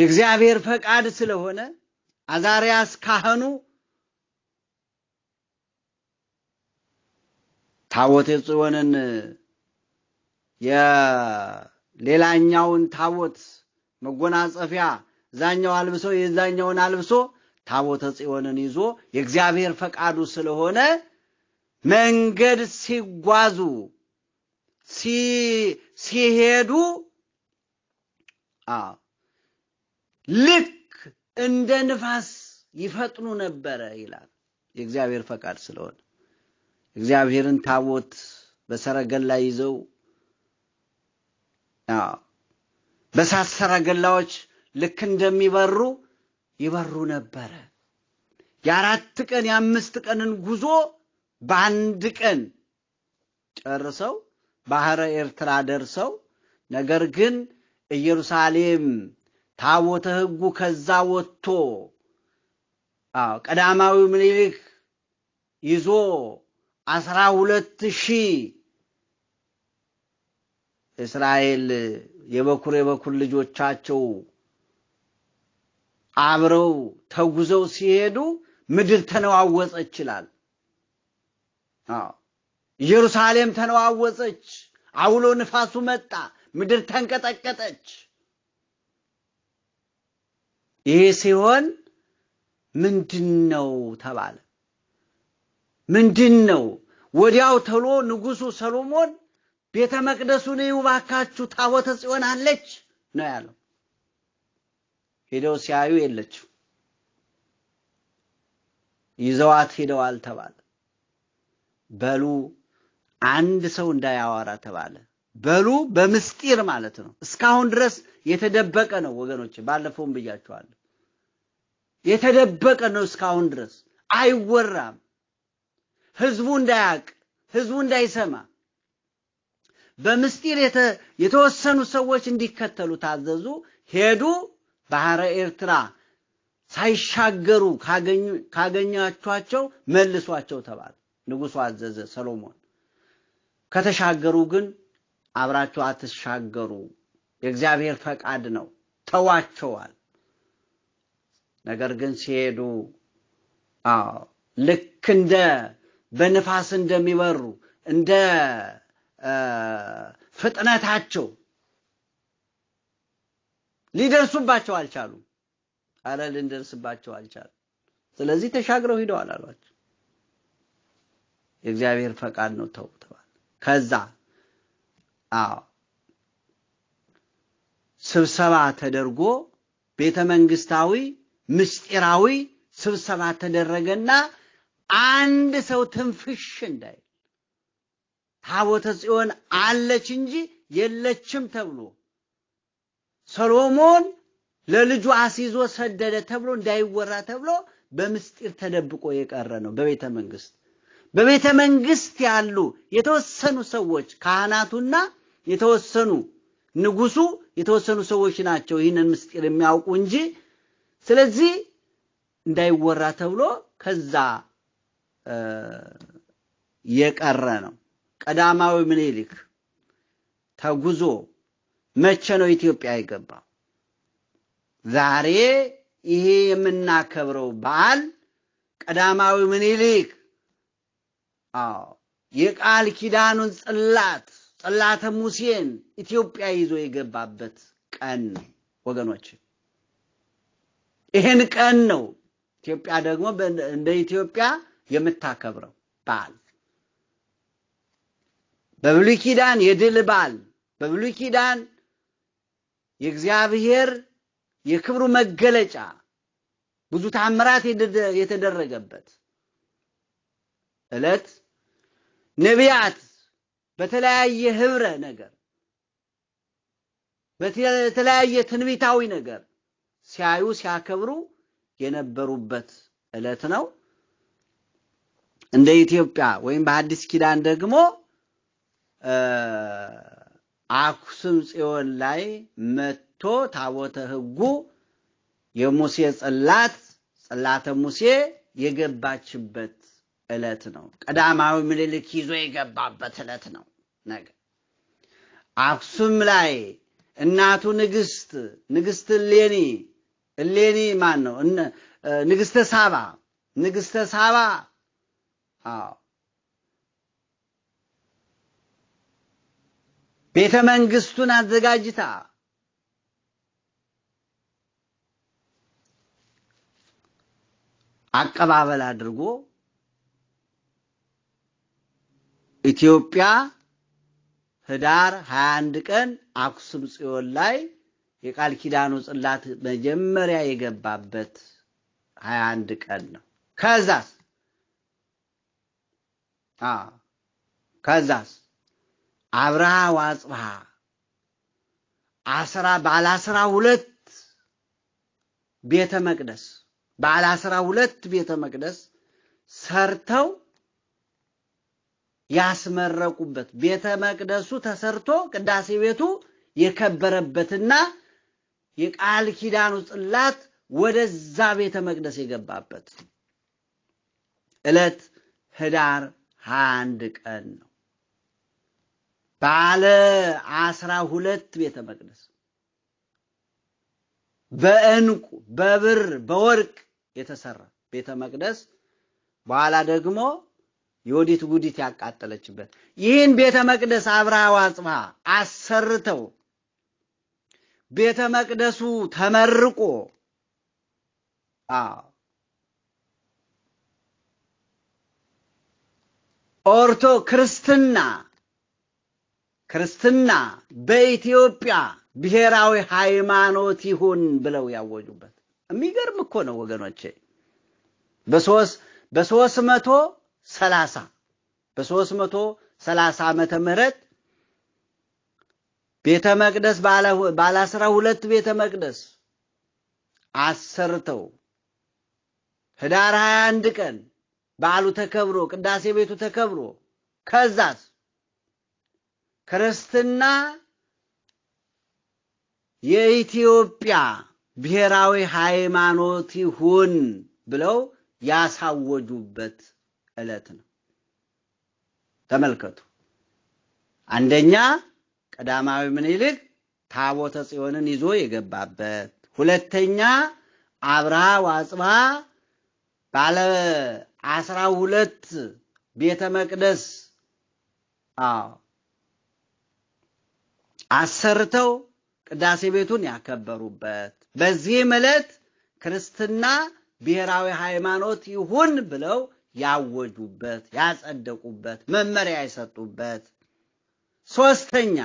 S1: የእግዚአብሔር ፈቃድ ስለሆነ አዛርያስ ካህኑ ታቦተ ጽዮንን የሌላኛውን ታቦት መጎናጸፊያ እዛኛው አልብሶ የዛኛውን አልብሶ ታቦተ ጽዮንን ይዞ የእግዚአብሔር ፈቃዱ ስለሆነ መንገድ ሲጓዙ ሲሄዱ ልክ እንደ ንፋስ ይፈጥኑ ነበረ ይላል። የእግዚአብሔር ፈቃድ ስለሆነ እግዚአብሔርን ታቦት በሰረገላ ይዘው በሳት ሰረገላዎች ልክ እንደሚበሩ ይበሩ ነበረ። የአራት ቀን የአምስት ቀንን ጉዞ በአንድ ቀን ጨርሰው ባህረ ኤርትራ ደርሰው ነገር ግን ኢየሩሳሌም ታቦተ ሕጉ ከዛ ወጥቶ ቀዳማዊ ምኒልክ ይዞ አስራ ሁለት ሺህ እስራኤል የበኩር የበኩር ልጆቻቸው አብረው ተጉዘው ሲሄዱ ምድር ተነዋወጸ ይችላል። ኢየሩሳሌም ተነዋወፀች። አውሎ ንፋሱ መጣ። ምድር ተንቀጠቀጠች። ይሄ ሲሆን ምንድን ነው ተባለ። ምንድን ነው? ወዲያው ተሎ ንጉሱ ሰሎሞን ቤተ መቅደሱን እዩ ባካችሁ፣ ታቦተ ጽዮን አለች ነው ያለው። ሄደው ሲያዩ የለችው፣ ይዘዋት ሄደዋል ተባለ። በሉ አንድ ሰው እንዳያዋራ ተባለ። በሉ በምስጢር ማለት ነው። እስካሁን ድረስ የተደበቀ ነው ወገኖች፣ ባለፈውም ብያችኋለሁ። የተደበቀ ነው እስካሁን ድረስ አይወራም። ህዝቡ እንዳያቅ፣ ህዝቡ እንዳይሰማ በምስጢር የተወሰኑ ሰዎች እንዲከተሉ ታዘዙ። ሄዱ። ባህረ ኤርትራ ሳይሻገሩ ካገኛችኋቸው መልሷቸው ተባለ። ንጉሱ አዘዘ ሰሎሞን። ከተሻገሩ ግን አብራቸው አትሻገሩ፣ የእግዚአብሔር ፈቃድ ነው ተዋቸዋል። ነገር ግን ሲሄዱ ልክ እንደ በንፋስ እንደሚበሩ እንደ ፍጥነታቸው ሊደርሱባቸው አልቻሉም። አረ ልንደርስባቸው አልቻሉም። ስለዚህ ተሻግረው ሂደዋል አሏቸው። የእግዚአብሔር ፈቃድ ነው ተው ተባለ። ከዛ አዎ ስብሰባ ተደርጎ ቤተ መንግስታዊ ምስጢራዊ ስብሰባ ተደረገና አንድ ሰው ትንፍሽ እንዳይል ታቦተ ጽዮን አለች እንጂ የለችም ተብሎ ሰሎሞን ለልጁ አስይዞ ሰደደ ተብሎ እንዳይወራ ተብሎ በምስጢር ተደብቆ የቀረ ነው በቤተ መንግስት። በቤተ መንግስት ያሉ የተወሰኑ ሰዎች ካህናቱና የተወሰኑ ንጉሱ የተወሰኑ ሰዎች ናቸው ይህንን ምስጢር የሚያውቁ እንጂ። ስለዚህ እንዳይወራ ተብሎ ከዛ የቀረ ነው። ቀዳማዊ ምኒልክ ተጉዞ መቼ ነው ኢትዮጵያ የገባው? ዛሬ ይሄ የምናከብረው በዓል ቀዳማዊ ምኒልክ አዎ የቃል ኪዳኑን ጽላት ጽላተ ሙሴን ኢትዮጵያ ይዞ የገባበት ቀን ነው ወገኖች። ይሄን ቀን ነው ኢትዮጵያ ደግሞ እንደ ኢትዮጵያ የምታከብረው በዓል። በብሉይ ኪዳን የድል በዓል፣ በብሉይ ኪዳን የእግዚአብሔር የክብሩ መገለጫ ብዙ ታምራት የተደረገበት ዕለት ነቢያት በተለያየ ህብረ ነገር በተለያየ ትንቢታዊ ነገር ሲያዩ ሲያከብሩ የነበሩበት ዕለት ነው። እንደ ኢትዮጵያ ወይም በአዲስ ኪዳን ደግሞ አክሱም ጽዮን ላይ መጥቶ ታቦተ ሕጉ የሙሴ ጽላት ጽላተ ሙሴ የገባችበት ዕለት ነው። ቀዳማዊ ምኒልክ ይዞ የገባበት ዕለት ነው። ነገ አክሱም ላይ እናቱ ንግስት ንግስት እሌኒ እሌኒ ማን ነው? ንግስተ ሳባ ንግስተ ሳባ ቤተ መንግስቱን አዘጋጅታ አቀባበል አድርጎ ኢትዮጵያ ህዳር 21 ቀን አክሱም ጽዮን ላይ የቃል ኪዳኑ ጽላት መጀመሪያ የገባበት 21 ቀን ነው። ከዛስ ከዛስ አብርሃ ወአጽብሃ አስራ ባለ አስራ ሁለት ቤተ መቅደስ ባለ አስራ ሁለት ቤተ መቅደስ ሰርተው ያስመረቁበት ቤተ መቅደሱ ተሰርቶ ቅዳሴ ቤቱ የከበረበትና የቃል ኪዳኑ ጽላት ወደዛ ቤተ መቅደስ የገባበት ዕለት ህዳር ሃያ አንድ ቀን ነው። ባለ አስራ ሁለት ቤተ መቅደስ በእንቁ በብር በወርቅ የተሰራ ቤተ መቅደስ በኋላ ደግሞ የወዲት ጉዲት ያቃጠለችበት ይህን ቤተ መቅደስ አብርሃው አጽብሃ አሰርተው ቤተ መቅደሱ ተመርቆ ኦርቶ ክርስትና ክርስትና በኢትዮጵያ ብሔራዊ ሃይማኖት ይሁን ብለው ያወጁበት የሚገርም እኮ ነው ወገኖቼ በሶስት በሶስት መቶ ሰላሳ በሦስት መቶ ሰላሳ ዓመተ ምህረት ቤተ መቅደስ ባለ አስራ ሁለት ቤተ መቅደስ አሰርተው ህዳር 21 ቀን በዓሉ ተከብሮ ቅዳሴ ቤቱ ተከብሮ ከዛስ ክርስትና የኢትዮጵያ ብሔራዊ ሃይማኖት ይሁን ብለው ያሳወጁበት ዕለት ነው። ተመልከቱ። አንደኛ ቀዳማዊ ምኒልክ ታቦተ ጽዮንን ይዞ የገባበት፣ ሁለተኛ አብርሃ ወአጽብሃ ባለ አስራ ሁለት ቤተ መቅደስ አሰርተው ቅዳሴ ቤቱን ያከበሩበት፣ በዚህም ዕለት ክርስትና ብሔራዊ ሃይማኖት ይሁን ብለው ያወጁበት፣ ያጸደቁበት፣ መመሪያ የሰጡበት። ሶስተኛ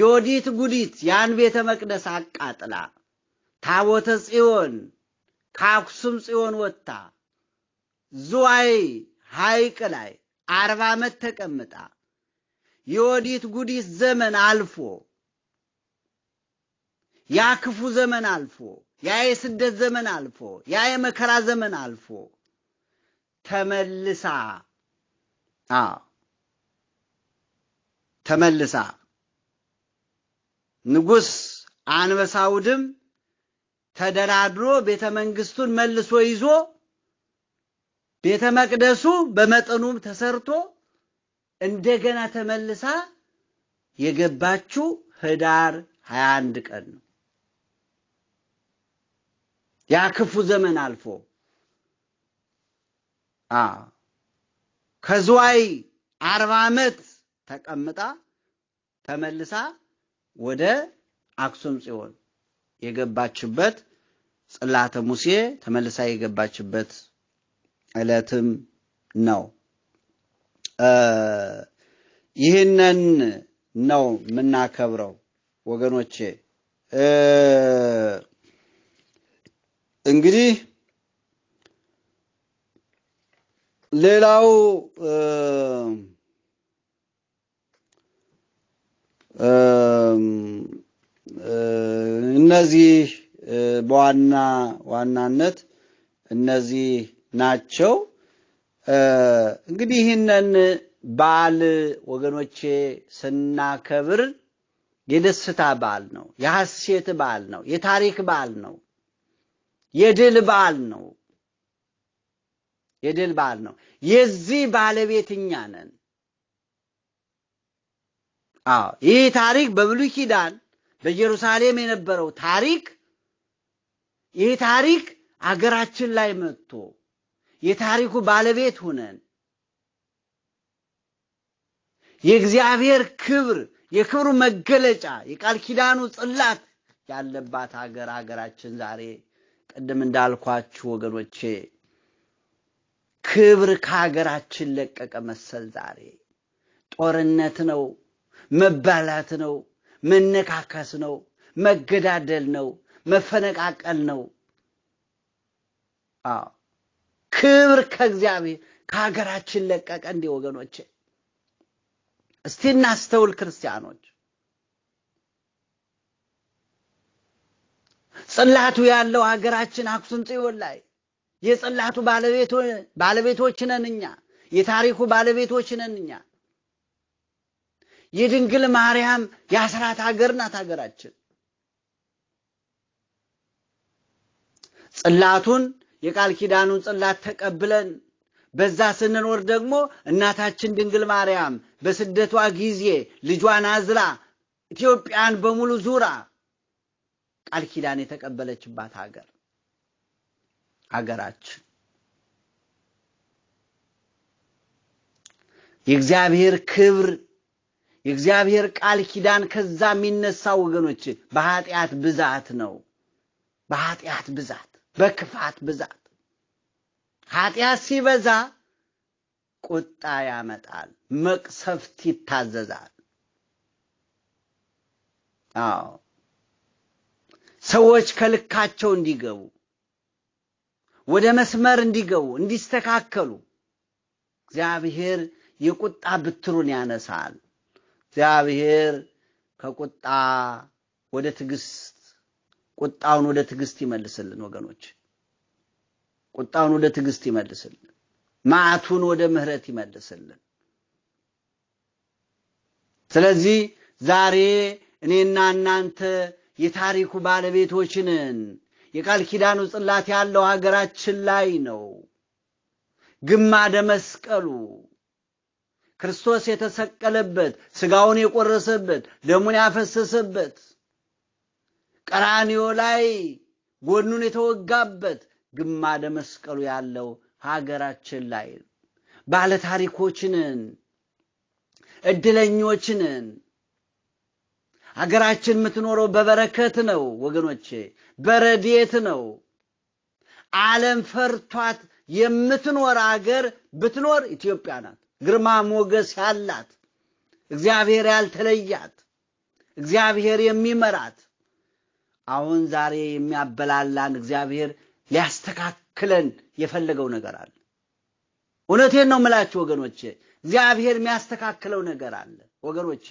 S1: ዮዲት ጉዲት ያን ቤተ መቅደስ አቃጥላ ታቦተ ጽዮን ከአክሱም ጽዮን ወጥታ ዝዋይ ሐይቅ ላይ አርባ ዓመት ተቀምጣ የወዲት ጉዲት ዘመን አልፎ ያ ክፉ ዘመን አልፎ ያ የስደት ዘመን አልፎ ያ የመከራ ዘመን አልፎ ተመልሳ አ ተመልሳ ንጉስ አንበሳውድም ተደራድሮ ቤተ መንግስቱን መልሶ ይዞ ቤተ መቅደሱ በመጠኑም ተሰርቶ እንደገና ተመልሳ የገባችው ህዳር 21 ቀን ነው። ያ ክፉ ዘመን አልፎ ከዝዋይ አርባ ዓመት ተቀምጣ ተመልሳ ወደ አክሱም ጽዮን የገባችበት ጽላተ ሙሴ ተመልሳ የገባችበት ዕለትም ነው። ይህንን ነው የምናከብረው ወገኖቼ። እንግዲህ ሌላው እነዚህ በዋና ዋናነት እነዚህ ናቸው። እንግዲህ ይህንን በዓል ወገኖቼ ስናከብር የደስታ በዓል ነው፣ የሐሴት በዓል ነው፣ የታሪክ በዓል ነው፣ የድል በዓል ነው። የድል በዓል ነው። የዚህ ባለቤት እኛ ነን። አዎ ይህ ታሪክ በብሉይ ኪዳን በኢየሩሳሌም የነበረው ታሪክ ይህ ታሪክ አገራችን ላይ መጥቶ የታሪኩ ባለቤት ሁነን የእግዚአብሔር ክብር የክብሩ መገለጫ የቃል ኪዳኑ ጽላት ያለባት አገር አገራችን ዛሬ ቅድም እንዳልኳችሁ ወገኖቼ ክብር ከሀገራችን ለቀቀ መሰል ዛሬ ጦርነት ነው፣ መባላት ነው፣ መነካከስ ነው፣ መገዳደል ነው፣ መፈነቃቀል ነው። አዎ ክብር ከእግዚአብሔር ከሀገራችን ለቀቀ። እንዲህ ወገኖቼ እስቲ እናስተውል ክርስቲያኖች። ጽላቱ ያለው ሀገራችን አክሱም ጽዮን ላይ የጽላቱ ባለቤቶች ነን እኛ። የታሪኩ ባለቤቶች ነን እኛ። የድንግል ማርያም የአስራት ሀገር ናት ሀገራችን። ጽላቱን የቃል ኪዳኑን ጽላት ተቀብለን በዛ ስንኖር ደግሞ እናታችን ድንግል ማርያም በስደቷ ጊዜ ልጇን አዝላ ኢትዮጵያን በሙሉ ዙራ ቃል ኪዳን የተቀበለችባት ሀገር አገራችን የእግዚአብሔር ክብር የእግዚአብሔር ቃል ኪዳን ከዛ የሚነሳው ወገኖች በኃጢአት ብዛት ነው። በኃጢአት ብዛት፣ በክፋት ብዛት ኃጢአት ሲበዛ ቁጣ ያመጣል፣ መቅሰፍት ይታዘዛል። አዎ ሰዎች ከልካቸው እንዲገቡ ወደ መስመር እንዲገቡ እንዲስተካከሉ እግዚአብሔር የቁጣ ብትሩን ያነሳል። እግዚአብሔር ከቁጣ ወደ ትዕግስት ቁጣውን ወደ ትዕግስት ይመልስልን ወገኖች፣ ቁጣውን ወደ ትዕግስት ይመልስልን፣ መዓቱን ወደ ምሕረት ይመልስልን። ስለዚህ ዛሬ እኔና እናንተ የታሪኩ ባለቤቶች ነን። የቃል ኪዳኑ ጽላት ያለው ሀገራችን ላይ ነው። ግማደ መስቀሉ ክርስቶስ የተሰቀለበት ስጋውን የቆረሰበት ደሙን ያፈሰሰበት ቀራንዮ ላይ ጎኑን የተወጋበት ግማደ መስቀሉ ያለው ሀገራችን ላይ ባለታሪኮችንን እድለኞችንን ሀገራችን የምትኖረው በበረከት ነው ወገኖቼ፣ በረድኤት ነው። ዓለም ፈርቷት የምትኖር አገር ብትኖር ኢትዮጵያ ናት። ግርማ ሞገስ ያላት እግዚአብሔር ያልተለያት እግዚአብሔር የሚመራት አሁን ዛሬ የሚያበላላን እግዚአብሔር ሊያስተካክለን የፈለገው ነገር አለ። እውነቴን ነው የምላችሁ ወገኖቼ፣ እግዚአብሔር የሚያስተካክለው ነገር አለ ወገኖቼ።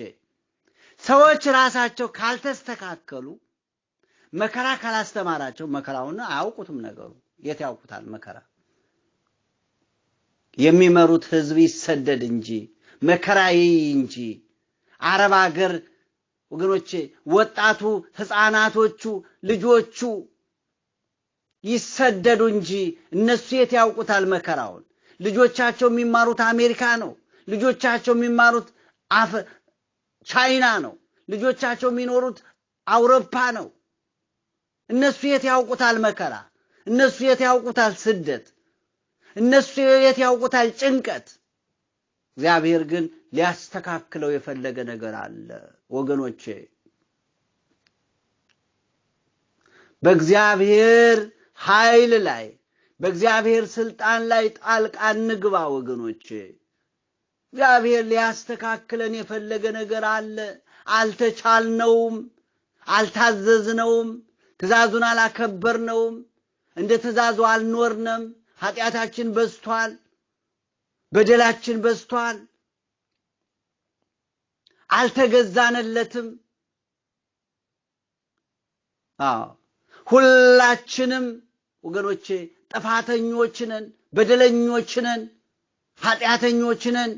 S1: ሰዎች ራሳቸው ካልተስተካከሉ መከራ ካላስተማራቸው መከራውን አያውቁትም። ነገሩ የት ያውቁታል? መከራ የሚመሩት ህዝብ ይሰደድ እንጂ መከራ ይይ እንጂ አረብ ሀገር ወገኖቼ፣ ወጣቱ፣ ህፃናቶቹ፣ ልጆቹ ይሰደዱ እንጂ እነሱ የት ያውቁታል መከራውን። ልጆቻቸው የሚማሩት አሜሪካ ነው። ልጆቻቸው የሚማሩት ቻይና ነው። ልጆቻቸው የሚኖሩት አውሮፓ ነው። እነሱ የት ያውቁታል መከራ? እነሱ የት ያውቁታል ስደት? እነሱ የት ያውቁታል ጭንቀት? እግዚአብሔር ግን ሊያስተካክለው የፈለገ ነገር አለ ወገኖቼ። በእግዚአብሔር ኃይል ላይ በእግዚአብሔር ስልጣን ላይ ጣልቃ እንግባ ወገኖቼ። እግዚአብሔር ሊያስተካክለን የፈለገ ነገር አለ። አልተቻልነውም፣ አልታዘዝነውም፣ ትእዛዙን አላከበርነውም፣ እንደ ትእዛዙ አልኖርንም። ኃጢአታችን በዝቷል፣ በደላችን በዝቷል፣ አልተገዛንለትም። አዎ ሁላችንም ወገኖቼ ጥፋተኞችንን በደለኞችንን ኃጢአተኞችንን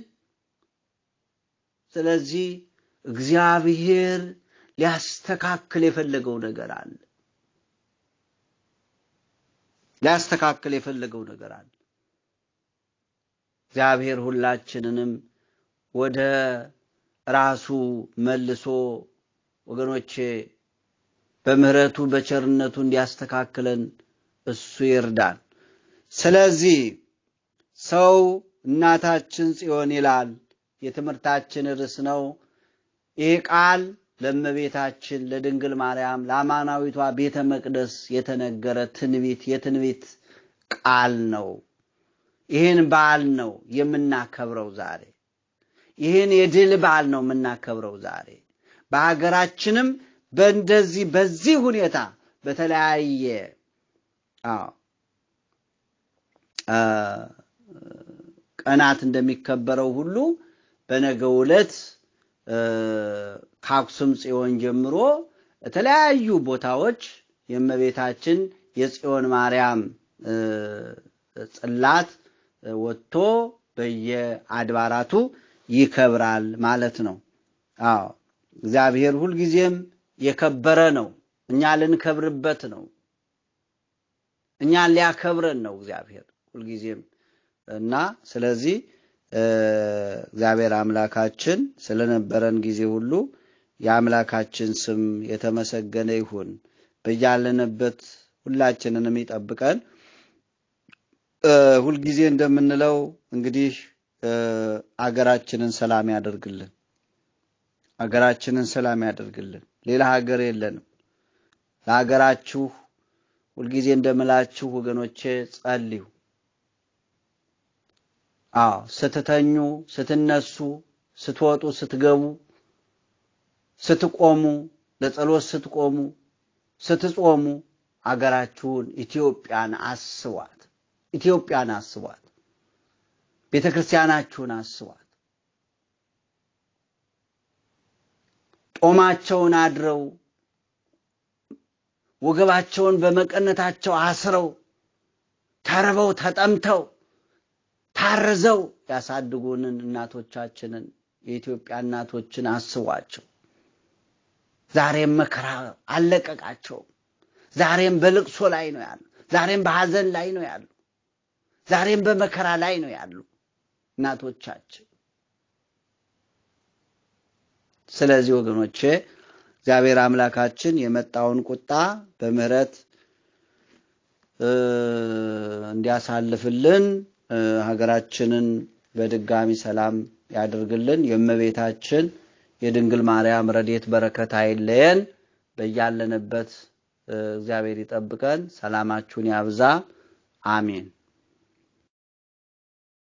S1: ስለዚህ እግዚአብሔር ሊያስተካክል የፈለገው ነገር አለ ሊያስተካክል የፈለገው ነገር አለ እግዚአብሔር ሁላችንንም ወደ ራሱ መልሶ ወገኖቼ በምህረቱ በቸርነቱ እንዲያስተካክለን እሱ ይርዳል። ስለዚህ ሰው እናታችን ጽዮን ይላል የትምህርታችን ርዕስ ነው። ይህ ቃል ለእመቤታችን ለድንግል ማርያም ለአማናዊቷ ቤተ መቅደስ የተነገረ ትንቢት የትንቢት ቃል ነው። ይህን በዓል ነው የምናከብረው ዛሬ። ይህን የድል በዓል ነው የምናከብረው ዛሬ። በሀገራችንም በእንደዚህ በዚህ ሁኔታ በተለያየ ቀናት እንደሚከበረው ሁሉ በነገው ዕለት ከአክሱም ጽዮን ጀምሮ የተለያዩ ቦታዎች የእመቤታችን የጽዮን ማርያም ጽላት ወጥቶ በየአድባራቱ ይከብራል ማለት ነው። አዎ እግዚአብሔር ሁልጊዜም የከበረ ነው። እኛ ልንከብርበት ነው። እኛን ሊያከብረን ነው እግዚአብሔር ሁልጊዜም እና ስለዚህ እግዚአብሔር አምላካችን ስለነበረን ጊዜ ሁሉ የአምላካችን ስም የተመሰገነ ይሁን። በያለንበት ሁላችንንም ይጠብቀን። ሁልጊዜ እንደምንለው እንግዲህ አገራችንን ሰላም ያደርግልን። አገራችንን ሰላም ያደርግልን። ሌላ ሀገር የለንም። ለሀገራችሁ ሁልጊዜ እንደምላችሁ ወገኖቼ ጸልዩ። አዎ ስትተኙ፣ ስትነሱ፣ ስትወጡ፣ ስትገቡ፣ ስትቆሙ፣ ለጸሎት ስትቆሙ፣ ስትጾሙ አገራችሁን ኢትዮጵያን አስቧት። ኢትዮጵያን አስቧት። ቤተ ክርስቲያናችሁን አስቧት። ጦማቸውን አድረው ወገባቸውን በመቀነታቸው አስረው ተርበው ተጠምተው ታርዘው ያሳድጉንን እናቶቻችንን የኢትዮጵያ እናቶችን አስቧቸው። ዛሬም መከራ አለቀቃቸው ዛሬም በልቅሶ ላይ ነው ያሉ። ዛሬም በሐዘን ላይ ነው ያሉ። ዛሬም በመከራ ላይ ነው ያሉ እናቶቻችን። ስለዚህ ወገኖቼ እግዚአብሔር አምላካችን የመጣውን ቁጣ በምሕረት እንዲያሳልፍልን ሀገራችንን በድጋሚ ሰላም ያድርግልን። የእመቤታችን የድንግል ማርያም ረድኤት በረከት አይለየን። በያለንበት እግዚአብሔር ይጠብቀን። ሰላማችሁን ያብዛ። አሜን።